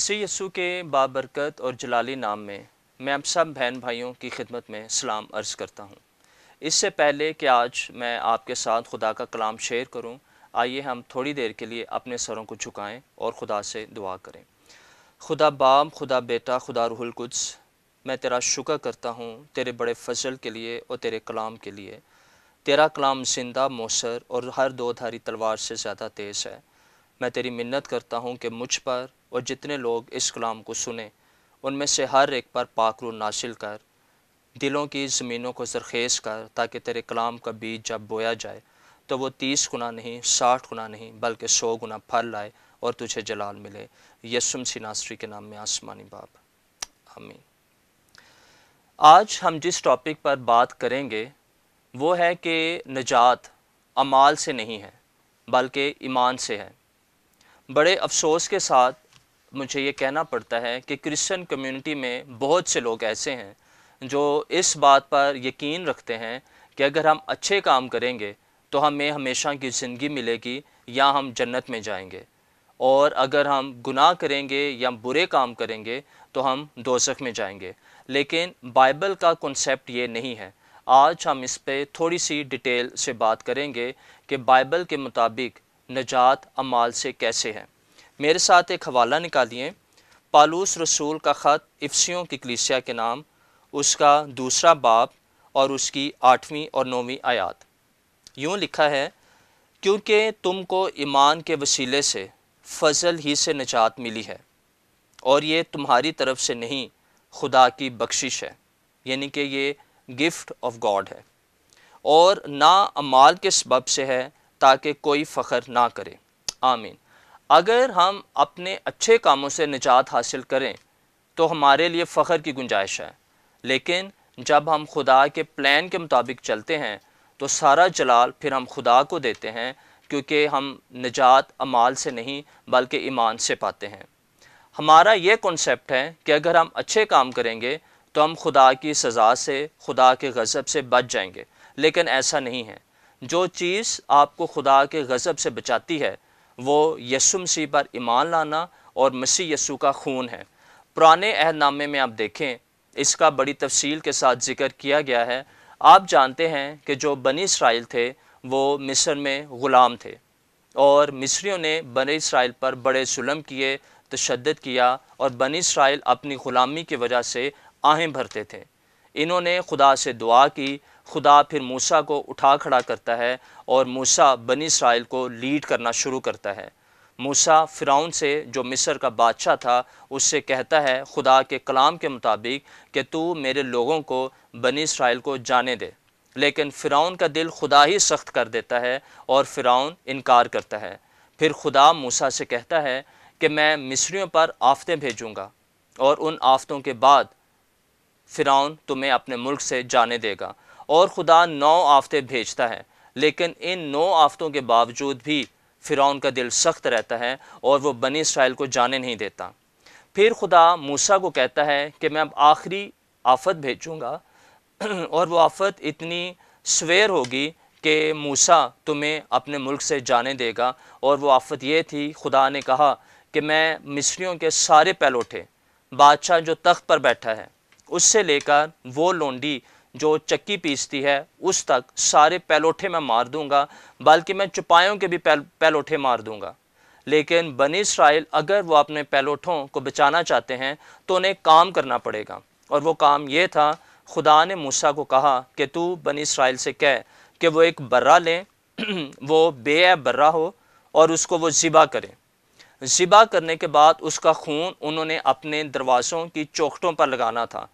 मसीह यसु के बाबरकत और जलाली नाम में मैं आप सब बहन भाइयों की खिदमत में सलाम अर्ज़ करता हूँ इससे पहले कि आज मैं आपके साथ खुदा का कलाम शेयर करूँ आइए हम थोड़ी देर के लिए अपने सरों को झुकाएं और खुदा से दुआ करें खुदा बाब खुदा बेटा खुदा रुहुल कुछ मैं तेरा शुक्र करता हूँ तेरे बड़े फजल के लिए और तेरे कलाम के लिए तेरा कलाम जिंदा मौसर और हर दो धारी तलवार से ज़्यादा तेज़ है मैं तेरी मिन्नत करता हूँ कि मुझ पर और जितने लोग इस कलाम को सुने उनमें से हर एक पर पाकरू नासिल कर दिलों की ज़मीनों को जरखेज कर ताकि तेरे कलाम का बीज जब बोया जाए तो वो तीस गुना नहीं साठ गुना नहीं बल्कि सौ गुना फल लाए और तुझे जलाल मिले यसुम सिनासरी के नाम में आसमानी बाब आमीन आज हम जिस टॉपिक पर बात करेंगे वो है कि निजात अमाल से नहीं है बल्कि ईमान से है बड़े अफसोस के साथ मुझे ये कहना पड़ता है कि क्रिश्चियन कम्युनिटी में बहुत से लोग ऐसे हैं जो इस बात पर यकीन रखते हैं कि अगर हम अच्छे काम करेंगे तो हमें हमेशा की ज़िंदगी मिलेगी या हम जन्नत में जाएंगे और अगर हम गुनाह करेंगे या बुरे काम करेंगे तो हम दोजख में जाएंगे लेकिन बाइबल का कॉन्सेप्ट ये नहीं है आज हम इस पर थोड़ी सी डिटेल से बात करेंगे कि बाइबल के मुताबिक नजात अमाल से कैसे हैं मेरे साथ एक हवाला निकालिए पालूस रसूल का ख़त इफ्सियों की कलिसिया के नाम उसका दूसरा बाप और उसकी आठवीं और नौवीं आयात यूँ लिखा है क्योंकि तुमको ईमान के वसीले से फजल ही से निजात मिली है और ये तुम्हारी तरफ से नहीं खुदा की बख्शिश है यानी कि ये गिफ्ट ऑफ गॉड है और ना अमाल के सबब से है ताकि कोई फ़ख्र ना करे आमीन अगर हम अपने अच्छे कामों से निजात हासिल करें तो हमारे लिए फ़ख्र की गुंजाइश है लेकिन जब हम खुदा के प्लान के मुताबिक चलते हैं तो सारा जलाल फिर हम खुदा को देते हैं क्योंकि हम निजात अमाल से नहीं बल्कि ईमान से पाते हैं हमारा ये कॉन्सेप्ट है कि अगर हम अच्छे काम करेंगे तो हम खुदा की सज़ा से खुदा के गज़ब से बच जाएंगे लेकिन ऐसा नहीं है जो चीज़ आपको खुदा के गज़ब से बचाती है वो यसु मसीह पर ईमान लाना और मसीह यसु का खून है पुराने अहदनामे में आप देखें इसका बड़ी तफसील के साथ जिक्र किया गया है आप जानते हैं कि जो बनी इसराइल थे वो मिस्र में ग़ुलाम थे और मिस्रियों ने बने इसराइल पर बड़े जुल्म किए तशद किया और बनी इसराइल अपनी ग़ुलामी की वजह से आहें भरते थे इन्होंने खुदा से दुआ की खुदा फिर मूसा को उठा खड़ा करता है और मूसा बनी इसराइल को लीड करना शुरू करता है मूसा फ़िरौन से जो मिस्र का बादशाह था उससे कहता है खुदा के कलाम के मुताबिक कि तू मेरे लोगों को बनी इसराइल को जाने दे लेकिन फ़िरौन का दिल खुदा ही सख्त कर देता है और फ़िरौन इनकार करता है फिर खुदा मूसा से कहता है कि मैं मिस्रियों पर आफतें भेजूँगा और उन आफतों के बाद फ़िरौन तुम्हें अपने मुल्क से जाने देगा और खुदा नौ आफ्ते भेजता है लेकिन इन नौ आफ्तों के बावजूद भी फ़िरौन का दिल सख्त रहता है और वो बनी इसराइल को जाने नहीं देता फिर खुदा मूसा को कहता है कि मैं अब आखिरी आफत भेजूँगा और वो आफत इतनी स्वेर होगी कि मूसा तुम्हें अपने मुल्क से जाने देगा और वो आफत ये थी खुदा ने कहा कि मैं मिस्रियों के सारे पैलोठे बादशाह जो तख्त पर बैठा है उससे लेकर वो लोंडी जो चक्की पीसती है उस तक सारे पैलोठे मैं मार दूंगा बल्कि मैं चुपायों के भी पैल पैलोठे मार दूंगा लेकिन बनी इसराइल अगर वो अपने पैलोठों को बचाना चाहते हैं तो उन्हें काम करना पड़ेगा और वो काम ये था खुदा ने मूसा को कहा कि तू बनी इसराइल से कह कि वो एक बर्रा लें वो बे बर्रा हो और उसको वो ज़िबा करें ज़िबा करने के बाद उसका खून उन्होंने अपने दरवाज़ों की चौखटों पर लगाना था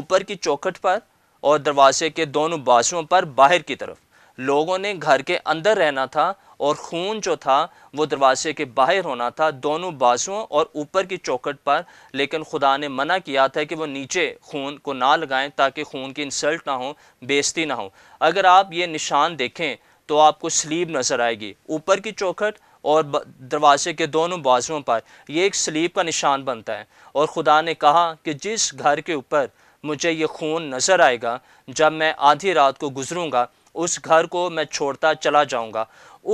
ऊपर की चौखट पर और दरवाजे के दोनों बाजुओं पर बाहर की तरफ लोगों ने घर के अंदर रहना था और खून जो था वो दरवाजे के बाहर होना था दोनों बाजुओं और ऊपर की चौखट पर लेकिन खुदा ने मना किया था कि वो नीचे खून को ना लगाएं ताकि खून की इंसल्ट ना हो बेइज्जती ना हो अगर आप ये निशान देखें तो आपको स्लीब नज़र आएगी ऊपर की चौखट और दरवाजे के दोनों बाजुओं पर यह एक स्लीब का निशान बनता है और खुदा ने कहा कि जिस घर के ऊपर मुझे ये खून नज़र आएगा जब मैं आधी रात को गुजरूँगा उस घर को मैं छोड़ता चला जाऊँगा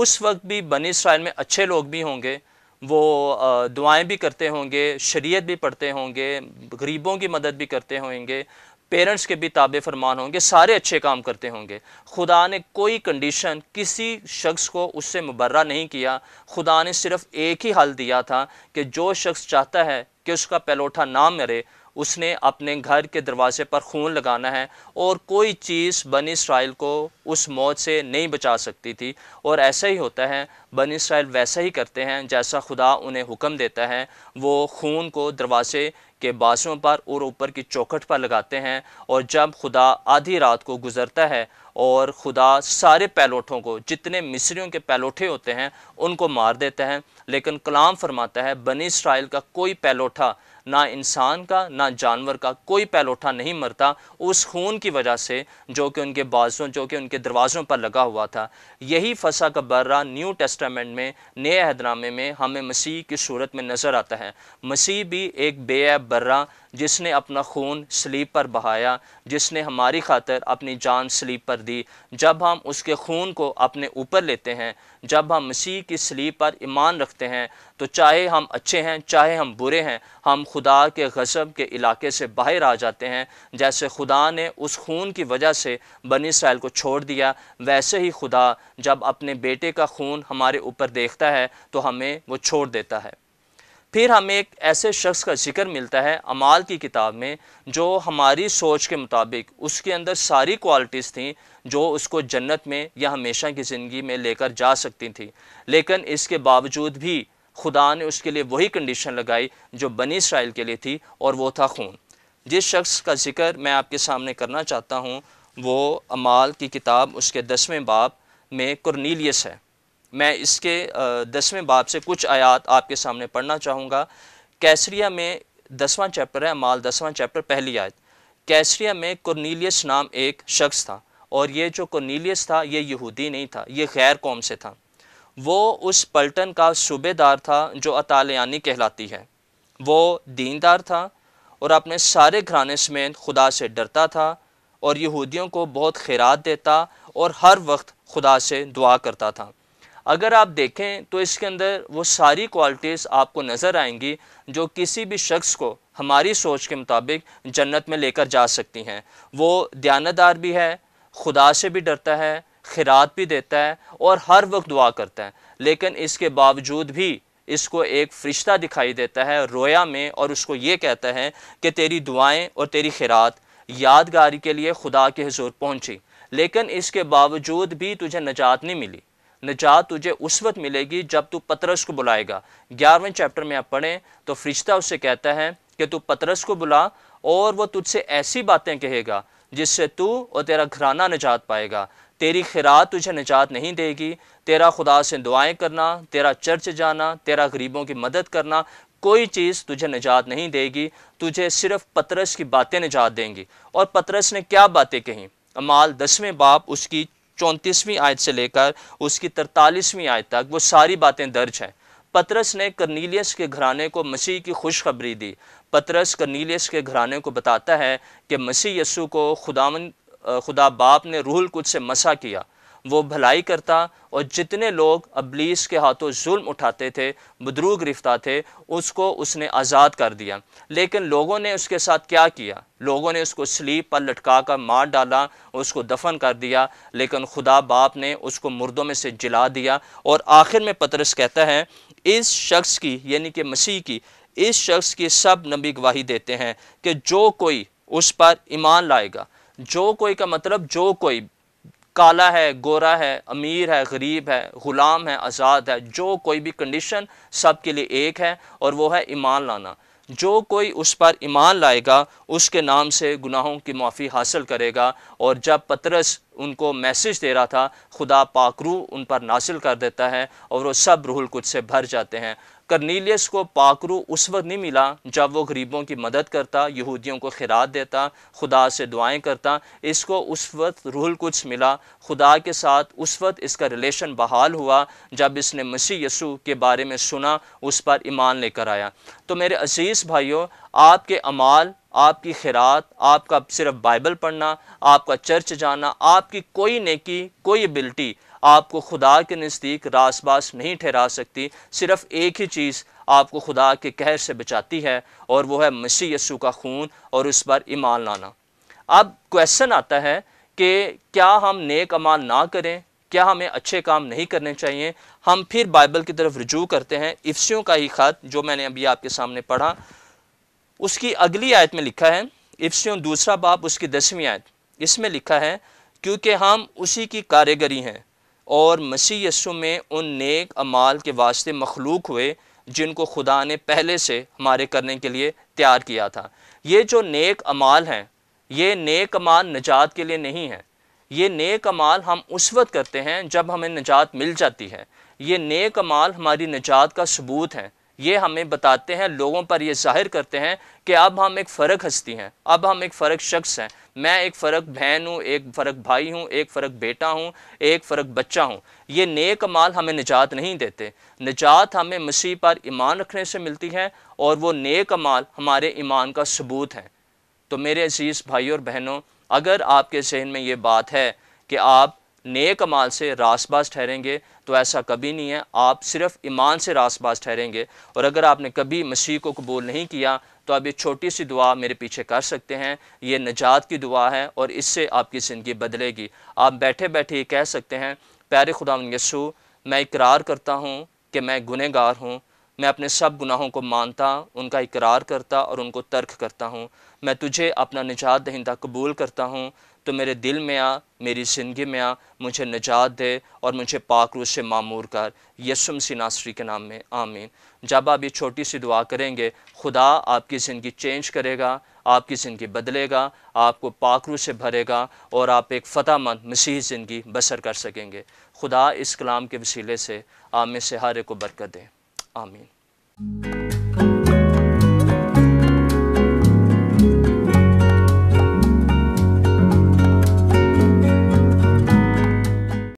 उस वक्त भी बनी इसराइल में अच्छे लोग भी होंगे वो दुआएं भी करते होंगे शरीयत भी पढ़ते होंगे गरीबों की मदद भी करते होंगे पेरेंट्स के भी ताबे फरमान होंगे सारे अच्छे काम करते होंगे खुदा ने कोई कंडीशन किसी शख्स को उससे मुबर्रा नहीं किया खुदा ने सिर्फ एक ही हल दिया था कि जो शख्स चाहता है कि उसका पलोठा ना मरे उसने अपने घर के दरवाजे पर खून लगाना है और कोई चीज़ बन इसराइल को उस मौत से नहीं बचा सकती थी और ऐसा ही होता है बन इसराइल वैसा ही करते हैं जैसा खुदा उन्हें हुक्म देता है वो खून को दरवाजे के बासों पर और ऊपर की चौखट पर लगाते हैं और जब खुदा आधी रात को गुजरता है और खुदा सारे पैलोठों को जितने मिस्रियों के पैलोठे होते हैं उनको मार देता है लेकिन कलाम फरमाता है बनी इसराइल का कोई पैलोठा ना इंसान का ना जानवर का कोई पैलोठा नहीं मरता उस खून की वजह से जो कि उनके बाजों जो कि उनके दरवाज़ों पर लगा हुआ था यही फसा का बर्रा न्यू टेस्टामेंट में नए अहदनामे में हमें मसीह की सूरत में नज़र आता है मसीह भी एक बेअब बर्रा जिसने अपना खून स्लीप पर बहाया जिसने हमारी खातर अपनी जान स्लीप पर दी जब हम उसके खून को अपने ऊपर लेते हैं जब हम मसीह की सलीब पर ईमान रखते हैं तो चाहे हम अच्छे हैं चाहे हम बुरे हैं हम खुदा के गज़ब के इलाके से बाहर आ जाते हैं जैसे खुदा ने उस खून की वजह से बनी सैल को छोड़ दिया वैसे ही खुदा जब अपने बेटे का खून हमारे ऊपर देखता है तो हमें वो छोड़ देता है फिर हमें एक ऐसे शख्स का जिक्र मिलता है अमाल की किताब में जो हमारी सोच के मुताबिक उसके अंदर सारी क्वालिटीज़ थी जो उसको जन्नत में या हमेशा की ज़िंदगी में लेकर जा सकती थी लेकिन इसके बावजूद भी खुदा ने उसके लिए वही कंडीशन लगाई जो बनी इसराइल के लिए थी और वो था खून जिस शख्स का जिक्र मैं आपके सामने करना चाहता हूँ वो अमाल की किताब उसके दसवें बाब में कुरनीलियस है मैं इसके दसवें बाब से कुछ आयात आपके सामने पढ़ना चाहूँगा कैसरिया में दसवां चैप्टर है माल दसवां चैप्टर पहली आयत कैसरिया में कुरनीलियस नाम एक शख्स था और ये जो कुरनीलियस था ये यहूदी नहीं था ये गैर कौम से था वो उस पलटन का सूबेदार था जो अतालियानी कहलाती है वो दीनदार था और अपने सारे घराने समेत खुदा से डरता था और यहूदियों को बहुत खैरात देता और हर वक्त खुदा से दुआ करता था अगर आप देखें तो इसके अंदर वो सारी क्वालिटीज़ आपको नज़र आएंगी जो किसी भी शख्स को हमारी सोच के मुताबिक जन्नत में लेकर जा सकती हैं वो दयानतदार भी है खुदा से भी डरता है खिरात भी देता है और हर वक्त दुआ करता है लेकिन इसके बावजूद भी इसको एक फरिश्ता दिखाई देता है रोया में और उसको ये कहता है कि तेरी दुआएं और तेरी खिरात यादगारी के लिए खुदा के हजूर पहुंची लेकिन इसके बावजूद भी तुझे नजात नहीं मिली निजात तुझे उस वक्त मिलेगी जब तू पतरस को बुलाएगा ग्यारहवें चैप्टर में आप पढ़ें तो फरिश्ता उससे कहता है कि तू पतरस को बुला और वो तुझसे ऐसी बातें कहेगा जिससे तू और तेरा घराना निजात पाएगा तेरी खैरात तुझे निजात नहीं देगी तेरा खुदा से दुआएं करना तेरा चर्च जाना तेरा गरीबों की मदद करना कोई चीज़ तुझे निजात नहीं देगी तुझे सिर्फ पतरस की बातें निजात देंगी और पतरस ने क्या बातें कहीं अमाल दसवें बाप उसकी चौंतीसवीं आयत से लेकर उसकी तरतालीसवीं आयत तक वो सारी बातें दर्ज हैं पतरस ने करनीलियस के घराने को मसीह की खुशखबरी दी पतरस करनीलियस के घराने को बताता है कि मसीह यसु को खुदा खुदा बाप ने रूहल कुछ से मसा किया वो भलाई करता और जितने लोग अबलीस के हाथों जुल्म उठाते थे बदरू गिरफ्तार थे उसको उसने आज़ाद कर दिया लेकिन लोगों ने उसके साथ क्या किया लोगों ने उसको स्लीप पर लटका कर मार डाला उसको दफन कर दिया लेकिन खुदा बाप ने उसको मुर्दों में से जला दिया और आखिर में पतरस कहता है इस शख्स की यानी कि मसीह की इस शख्स की सब नबी गवाही देते हैं कि जो कोई उस पर ईमान लाएगा जो कोई का मतलब जो कोई काला है गोरा है अमीर है गरीब है ग़ुलाम है आज़ाद है जो कोई भी कंडीशन सब के लिए एक है और वो है ईमान लाना जो कोई उस पर ईमान लाएगा उसके नाम से गुनाहों की माफ़ी हासिल करेगा और जब पतरस उनको मैसेज दे रहा था खुदा पाकरू उन पर नासिल कर देता है और वो सब रूहुल कुछ से भर जाते हैं करनीलियस को पाकरू उस वक्त नहीं मिला जब वो गरीबों की मदद करता यहूदियों को खिरात देता खुदा से दुआएं करता इसको उस वक्त रूहुल कुछ मिला खुदा के साथ उस वक्त इसका रिलेशन बहाल हुआ जब इसने मसीह यसू के बारे में सुना उस पर ईमान लेकर आया तो मेरे अजीज़ भाइयों आपके अमाल आपकी खैरात आपका सिर्फ बाइबल पढ़ना आपका चर्च जाना आपकी कोई नेकी कोई एबिलिटी आपको खुदा के नज़दीक रास बास नहीं ठहरा सकती सिर्फ एक ही चीज़ आपको खुदा के कहर से बचाती है और वो है मसीह यस्सू का खून और उस पर ईमान लाना अब क्वेश्चन आता है कि क्या हम नेक अमाल ना करें क्या हमें अच्छे काम नहीं करने चाहिए हम फिर बाइबल की तरफ रजू करते हैं इफ्सियों का ही ख़त जो मैंने अभी आपके सामने पढ़ा उसकी अगली आयत में लिखा है इफ्सियों दूसरा बाप उसकी दसवीं आयत इसमें लिखा है क्योंकि हम उसी की कारीगरी हैं और मसीह यसु में उन नेक अमाल के वास्ते मखलूक हुए जिनको खुदा ने पहले से हमारे करने के लिए तैयार किया था ये जो नेक अमाल हैं ये नेक अमाल निजात के लिए नहीं है ये नेक अमाल हम उस वक्त करते हैं जब हमें निजात मिल जाती है ये नेक अमाल हमारी निजात का सबूत हैं ये हमें बताते हैं लोगों पर यह जाहिर करते हैं कि अब हम एक फ़र्क हस्ती हैं अब हम एक फ़र्क शख्स हैं मैं एक फ़र्क बहन हूँ एक फ़र्क भाई हूँ एक फ़र्क बेटा हूँ एक फ़र्क बच्चा हूँ ये नेक माल हमें निजात नहीं देते निजात हमें मसीह पर ईमान रखने से मिलती है और वो नेक माल हमारे ईमान का सबूत हैं तो मेरे अजीज़ भाई और बहनों अगर आपके जहन में ये बात है कि आप नेक अमाल से रासबाज ठहरेंगे तो ऐसा कभी नहीं है आप सिर्फ ईमान से रासबाज ठहरेंगे और अगर आपने कभी मसीह को कबूल नहीं किया तो आप ये छोटी सी दुआ मेरे पीछे कर सकते हैं ये नजात की दुआ है और इससे आपकी ज़िंदगी बदलेगी आप बैठे बैठे ये कह सकते हैं प्यारे खुदा यसु मैं इकरार करता हूँ कि मैं गुनहगार हूँ मैं अपने सब गुनाहों को मानता उनका इकरार करता और उनको तर्क करता हूँ मैं तुझे अपना निजात दहिंदा कबूल करता हूँ तो मेरे दिल में आ मेरी ज़िंदगी में आ मुझे निजात दे और मुझे पाकरू से मामूर कर यसुम नासरी के नाम में आमीन जब आप ये छोटी सी दुआ करेंगे खुदा आपकी ज़िंदगी चेंज करेगा आपकी ज़िंदगी बदलेगा आपको पाकरू से भरेगा और आप एक फ़तहमंद मसीह ज़िंदगी बसर कर सकेंगे खुदा इस कलाम के वसीले से आप में से हर एक को बरकत दें आमीन